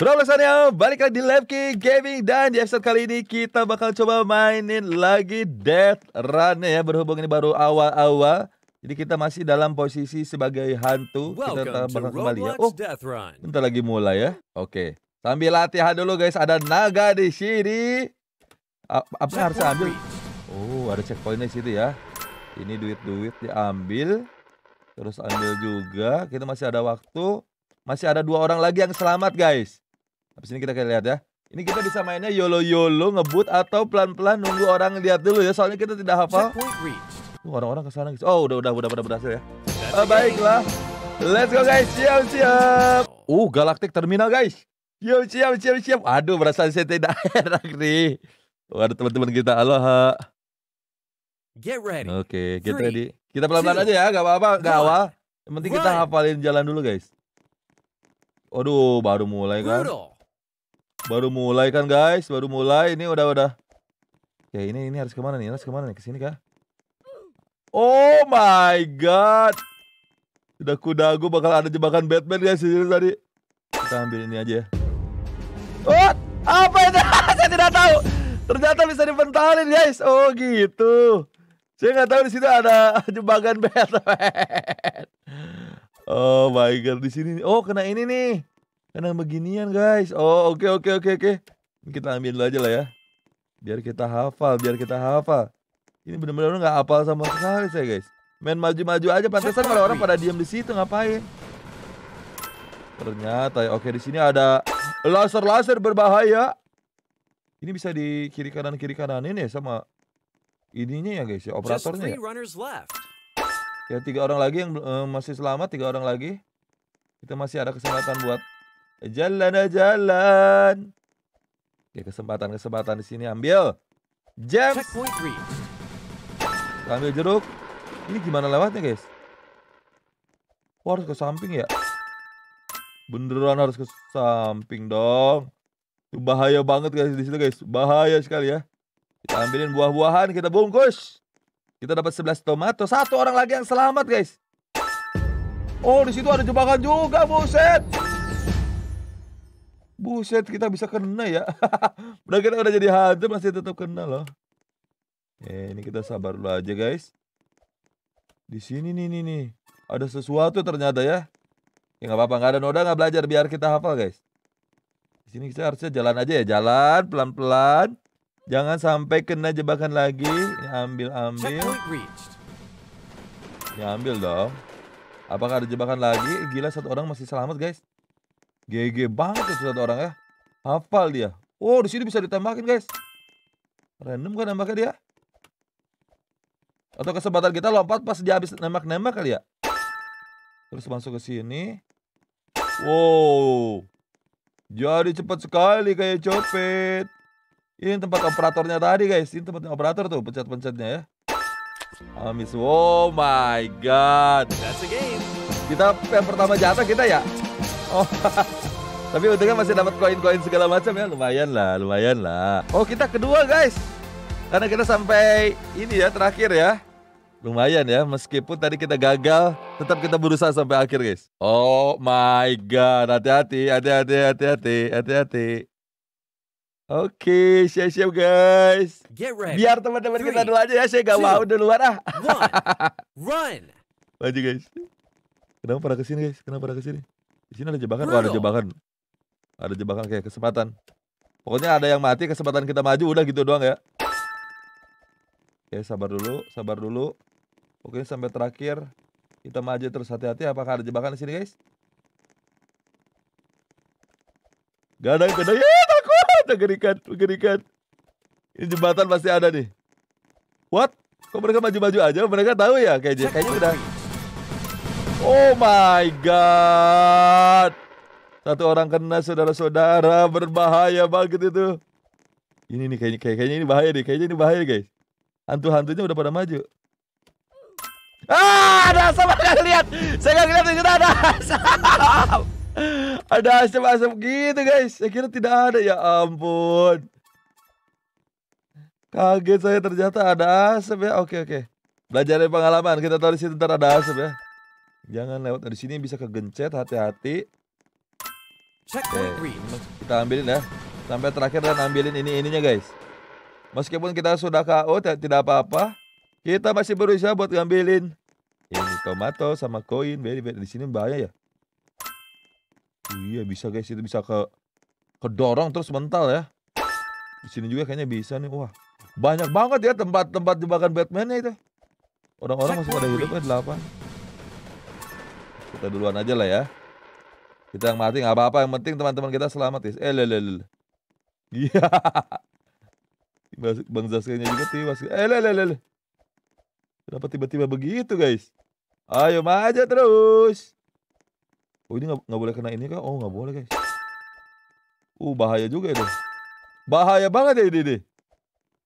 Problemsannya balik lagi di Lepki Gaming dan di episode kali ini kita bakal coba mainin lagi Death Run ya berhubung ini baru awal-awal jadi kita masih dalam posisi sebagai hantu Welcome kita bakal kembali ya oh bentar lagi mulai ya oke sambil latihan dulu guys ada naga di sini apa harus ambil oh ada checkpointnya di situ ya ini duit-duit diambil terus ambil juga kita masih ada waktu masih ada dua orang lagi yang selamat guys Habis ini kita lihat ya. Ini kita bisa mainnya yolo-yolo, ngebut atau pelan-pelan nunggu orang lihat dulu ya. Soalnya kita tidak hafal. Orang-orang uh, kesana. Gitu. Oh, udah udah udah udah berhasil ya. Uh, baiklah. Let's go guys. Siap siap. Uh, galaktik Terminal guys. Yo siap siap siap. Aduh, berasa saya tidak enak nih. Waduh, ada teman-teman kita. Aloha. Get ready. Oke, okay, get Three, ready. Kita pelan-pelan aja ya, gak apa-apa, gak awal. Yang penting kita hafalin jalan dulu, guys. Waduh, baru mulai kan. Brutal. Baru mulai kan guys, baru mulai. Ini udah udah. Ya ini ini harus kemana nih? Harus kemana nih? Ke sini kah? Oh my god. Udah kuda aku bakal ada jebakan Batman guys di sini tadi. Kita ambil ini aja What? apa itu? Saya tidak tahu. Ternyata bisa dipentalin guys. Oh gitu. Saya nggak tahu di sini ada jebakan Batman. Oh my god di sini. Oh kena ini nih. Karena beginian guys. Oh oke okay, oke okay, oke okay, oke. Kita ambil dulu aja lah ya. Biar kita hafal, biar kita hafal. Ini benar-benar nggak hafal sama sekali saya guys. Main maju-maju aja pantesan kalau orang pada diam di situ ngapain? Ternyata ya oke di sini ada laser-laser berbahaya. Ini bisa di kiri kanan kiri kanan ini ya sama ininya ya guys ya operatornya. Ya, ya tiga orang lagi yang uh, masih selamat, tiga orang lagi. Kita masih ada kesempatan buat Jalan jalan. Ya kesempatan-kesempatan di sini ambil. Jam. Kita ambil jeruk. Ini gimana lewatnya, guys? Wah, harus ke samping ya? Beneran harus ke samping dong. bahaya banget guys di situ guys. Bahaya sekali ya. Kita ambilin buah-buahan, kita bungkus. Kita dapat 11 tomato. Satu orang lagi yang selamat, guys. Oh, di situ ada jebakan juga, buset. Buset, kita bisa kena ya. udah kita udah jadi hantu masih tetap kena loh. Eh, ini kita sabar dulu aja, guys. Di sini nih nih nih. Ada sesuatu ternyata ya. Ya nggak apa-apa, nggak ada noda nggak belajar biar kita hafal, guys. Di sini kita harusnya jalan aja ya, jalan pelan-pelan. Jangan sampai kena jebakan lagi. ambil ambil. Ya ambil dong. Apakah ada jebakan lagi? Gila satu orang masih selamat, guys. GG banget tuh satu orang ya. Hafal dia. Oh, di sini bisa ditembakin, guys. Random kan nembaknya dia? Atau kesempatan kita lompat pas dia habis nembak-nembak kali ya? Terus masuk ke sini. Wow. Jadi cepat sekali kayak copet. Ini tempat operatornya tadi, guys. Ini tempat operator tuh, pencet-pencetnya ya. Amis. Oh my god. That's a game. Kita yang pertama jatah kita ya. Oh. Tapi untungnya masih dapat koin-koin segala macam ya, lumayan lah, lumayan lah. Oh, kita kedua, guys. Karena kita sampai ini ya terakhir ya. Lumayan ya, meskipun tadi kita gagal, tetap kita berusaha sampai akhir, guys. Oh my god, hati-hati, hati-hati, hati-hati, hati-hati. Oke, okay, siap-siap guys. Biar teman-teman kita dulu aja ya, saya gak mau di luar ah. run. Maju guys. Kenapa pada kesini guys? Kenapa pada kesini? Di sini ada jebakan, oh, ada jebakan. Ada jebakan kayak kesempatan. Pokoknya ada yang mati, kesempatan kita maju udah gitu doang ya. Oke, sabar dulu, sabar dulu. Oke, sampai terakhir kita maju terus hati-hati apakah ada jebakan di sini, guys? Gak ada, gak ada. Ya, takut, mengerikan, mengerikan. Ini jembatan pasti ada nih. What? Kok mereka maju-maju aja? Mereka tahu ya kayaknya. Kayaknya udah Oh my god. Satu orang kena saudara-saudara berbahaya banget itu. Ini nih kayaknya kayaknya ini bahaya nih, kayaknya ini bahaya guys. Hantu-hantunya udah pada maju. Ah, ada asap, ada lihat. Saya nggak lihat itu ada asap. Ada asap-asap gitu guys. Saya kira tidak ada ya ampun. Kaget saya ternyata ada asap ya. Oke oke. Belajar dari pengalaman. Kita tahu di situ ntar ada asap ya. Jangan lewat dari sini bisa kegencet, hati-hati. Oke, kita ambilin ya. Sampai terakhir dan ambilin ini-ininya guys. Meskipun kita sudah KO tidak apa-apa, kita masih berusaha buat ngambilin ini tomato sama koin. Very, very. Di sini bahaya ya. Iya bisa guys, itu bisa ke kedorong terus mental ya. Di sini juga kayaknya bisa nih. Wah, banyak banget ya tempat-tempat jebakan Batman-nya itu. Orang-orang masih pada hidup kan 8. Kita duluan aja lah ya. Kita yang mati nggak apa-apa. Yang penting teman-teman kita selamat ya. Eh lelel. Iya. Bang Zaskanya juga tiwas. Eh lelel. Kenapa tiba-tiba begitu guys? Ayo maju terus. Oh ini nggak boleh kena ini kan? Oh nggak boleh guys. Uh bahaya juga itu. Bahaya banget ya ini deh.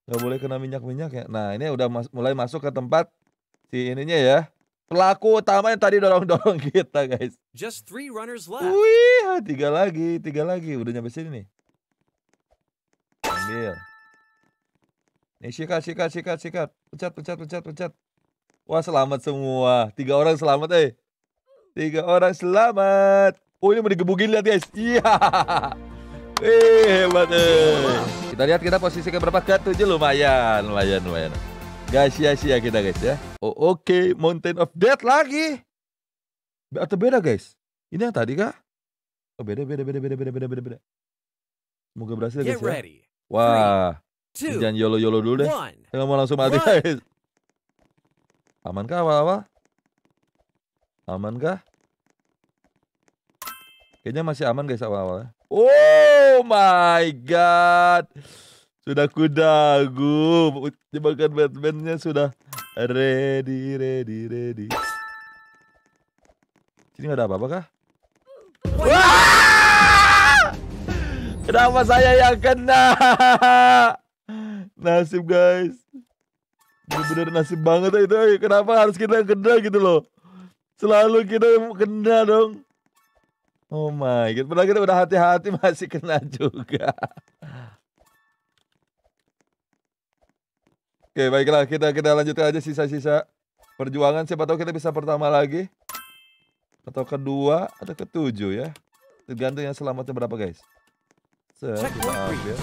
Nggak boleh kena minyak-minyak ya. Nah ini udah mulai masuk ke tempat si ininya ya pelaku utama yang tadi dorong-dorong kita guys. Just three runners left. Wih, tiga lagi, tiga lagi, udah nyampe sini nih. Ambil. Nih sikat, sikat, sikat, sikat. Pecat, pecat, pecat, pecat. Wah selamat semua. Tiga orang selamat eh. Tiga orang selamat. Oh ini mau digebukin lihat guys. Iya. Yeah. hebat eh. Kita lihat kita posisi keberapa? Ke tujuh lumayan, lumayan, lumayan. Gak sia-sia iya kita guys ya. Oh, Oke, okay. Mountain of Death lagi. Atau beda guys? Ini yang tadi kah? Oh beda, beda, beda, beda, beda, beda, beda, beda. Semoga berhasil Get guys ya. Wah, Three, two, jangan yolo-yolo dulu deh. One, Saya mau langsung mati guys. Aman kah awal-awal? Aman kah? Kayaknya masih aman guys awal-awal. Ya. Oh my god. Sudah kudagu. Jebakan Batman-nya sudah ready, ready, ready. Sini nggak ada apa-apa kah? Kenapa saya yang kena? Nasib guys. Bener-bener nasib banget ya itu. Eh. Kenapa harus kita yang kena gitu loh. Selalu kita yang kena dong. Oh my god. Padahal kita udah hati-hati masih kena juga. Oke, baiklah kita kita lanjutkan aja sisa-sisa perjuangan. Siapa tahu kita bisa pertama lagi atau kedua atau ketujuh ya. Tergantung yang selamatnya berapa, guys. Set, kita ambil.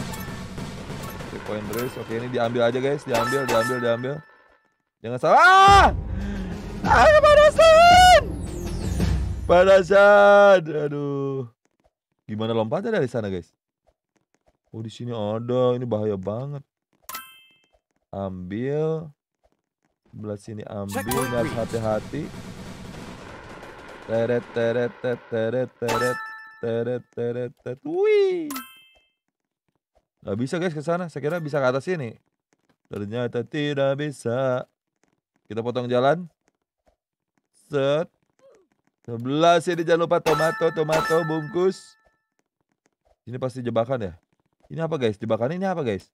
point race. Oke, ini diambil aja, guys. Diambil, diambil, diambil. Jangan salah. Ah, ah panasan. Panasan. Aduh. Gimana lompatnya dari sana, guys? Oh, di sini ada. Ini bahaya banget ambil sebelah sini ambil dan hati-hati teret teret teret teret teret teret teret teret wih nggak bisa guys ke sana saya kira bisa ke atas sini ternyata tidak bisa kita potong jalan set sebelah sini jangan lupa tomato tomato bungkus ini pasti jebakan ya ini apa guys jebakan ini apa guys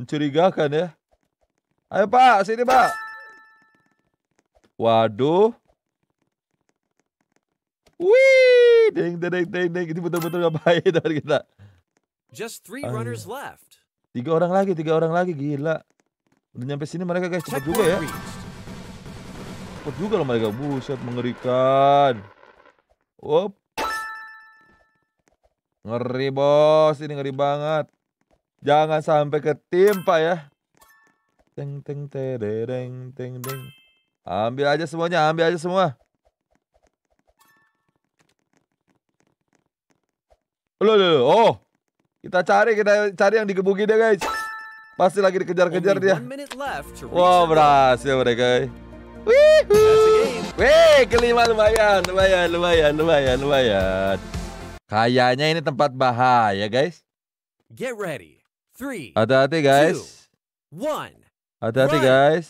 Mencurigakan ya. Ayo pak, sini pak. Waduh. Wih, ding, ding, ding, ding, ini betul-betul gak baik teman kita. Just three runners left. Tiga orang lagi, tiga orang lagi gila. Udah nyampe sini mereka guys cepat juga ya. Cepat juga loh mereka, buset mengerikan. Wop. Ngeri bos, ini ngeri banget. Jangan sampai ketimpa ya. Teng teng tereng teng teng. Ambil aja semuanya, ambil aja semua. Loh, loh, loh. oh. Kita cari, kita cari yang digebukin deh, guys. Pasti lagi dikejar-kejar dia. Wah, wow, berhasil mereka. Wih, kelima lumayan, lumayan, lumayan, lumayan, lumayan. Kayaknya ini tempat bahaya, guys. Get ready. Ada Hati-hati guys. Two, Hati-hati guys.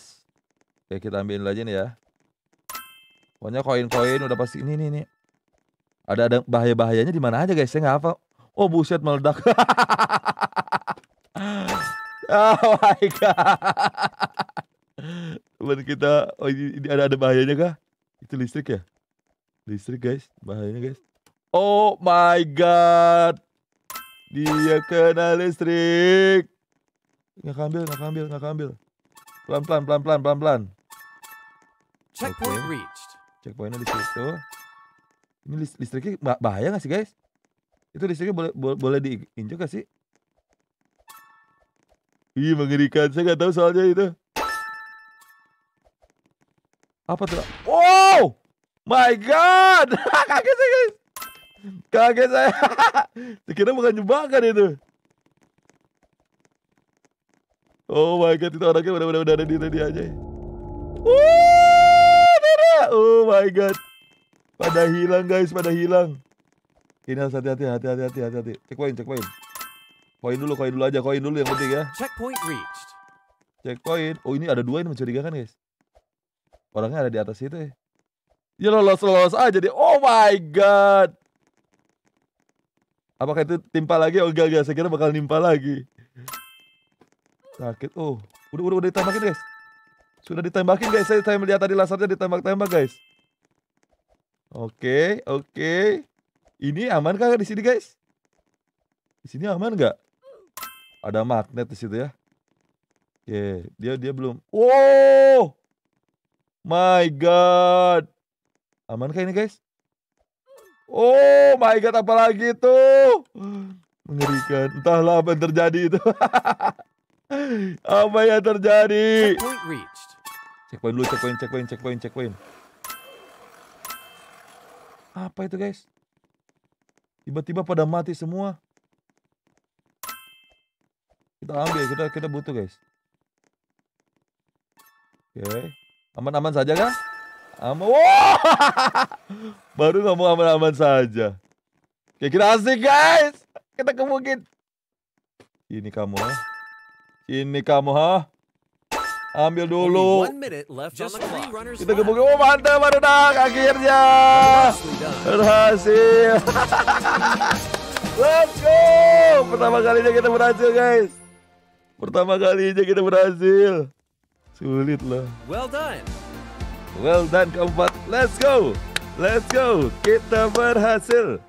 Oke, kita ambil aja nih ya. Pokoknya koin-koin udah pasti ini nih nih. Ada ada bahaya-bahayanya di mana aja guys? Saya nggak apa. Oh buset meledak. oh my god. Teman kita oh ini, ini ada ada bahayanya kah? Itu listrik ya? Listrik guys, bahayanya guys. Oh my god. Dia kena listrik. Nggak ambil, nggak ambil, nggak ambil. Pelan pelan pelan pelan pelan pelan. Checkpoint okay. reached. Checkpointnya di situ. Ini listriknya bahaya nggak sih guys? Itu listriknya boleh boleh, boleh diinjak gak sih? Ih mengerikan, saya nggak tahu soalnya itu. Apa tuh? Wow, my god, kaget sih guys. Kaget saya. Dikira bukan jebakan itu. Oh my god, itu orangnya benar-benar udah ada di tadi aja. Ya. oh my god. Pada hilang guys, pada hilang. Ini harus hati-hati, hati-hati, hati-hati, Cek poin, cek poin. Koin dulu, koin dulu aja, koin dulu yang penting ya. Checkpoint reached. Cek Oh ini ada dua ini mencurigakan guys. Orangnya ada di atas itu ya. Ya lolos lolos aja deh. Oh my god. Apakah itu timpa lagi? Oh enggak, enggak. Saya kira bakal nimpa lagi. Sakit. Oh, udah, udah, udah ditembakin guys. Sudah ditembakin guys. Saya, saya melihat tadi lasernya ditembak-tembak guys. Oke, okay, oke. Okay. Ini aman kah di sini guys? Di sini aman nggak? Ada magnet di situ ya. Oke, okay. dia dia belum. Wow, my god. Aman kah ini guys? Oh my god, apalagi itu? Mengerikan. Entahlah apa yang terjadi itu. apa yang terjadi? Checkpoint dulu, checkpoint, checkpoint, checkpoint, checkpoint. Apa itu guys? Tiba-tiba pada mati semua. Kita ambil, kita kita butuh guys. Oke. Okay. Aman-aman saja kan? Amo. Wow. Baru ngomong aman-aman saja. Oke, kira asik guys. Kita ke kemungkin. Ini kamu. Ini kamu ha. Ambil dulu. Kita ke bukit. Oh mantap baru dah akhirnya. Berhasil. Let's go. Pertama kalinya kita berhasil guys. Pertama kalinya kita berhasil. Sulit lah. Well done. Well done keempat. Let's go. Let's go. Kita berhasil.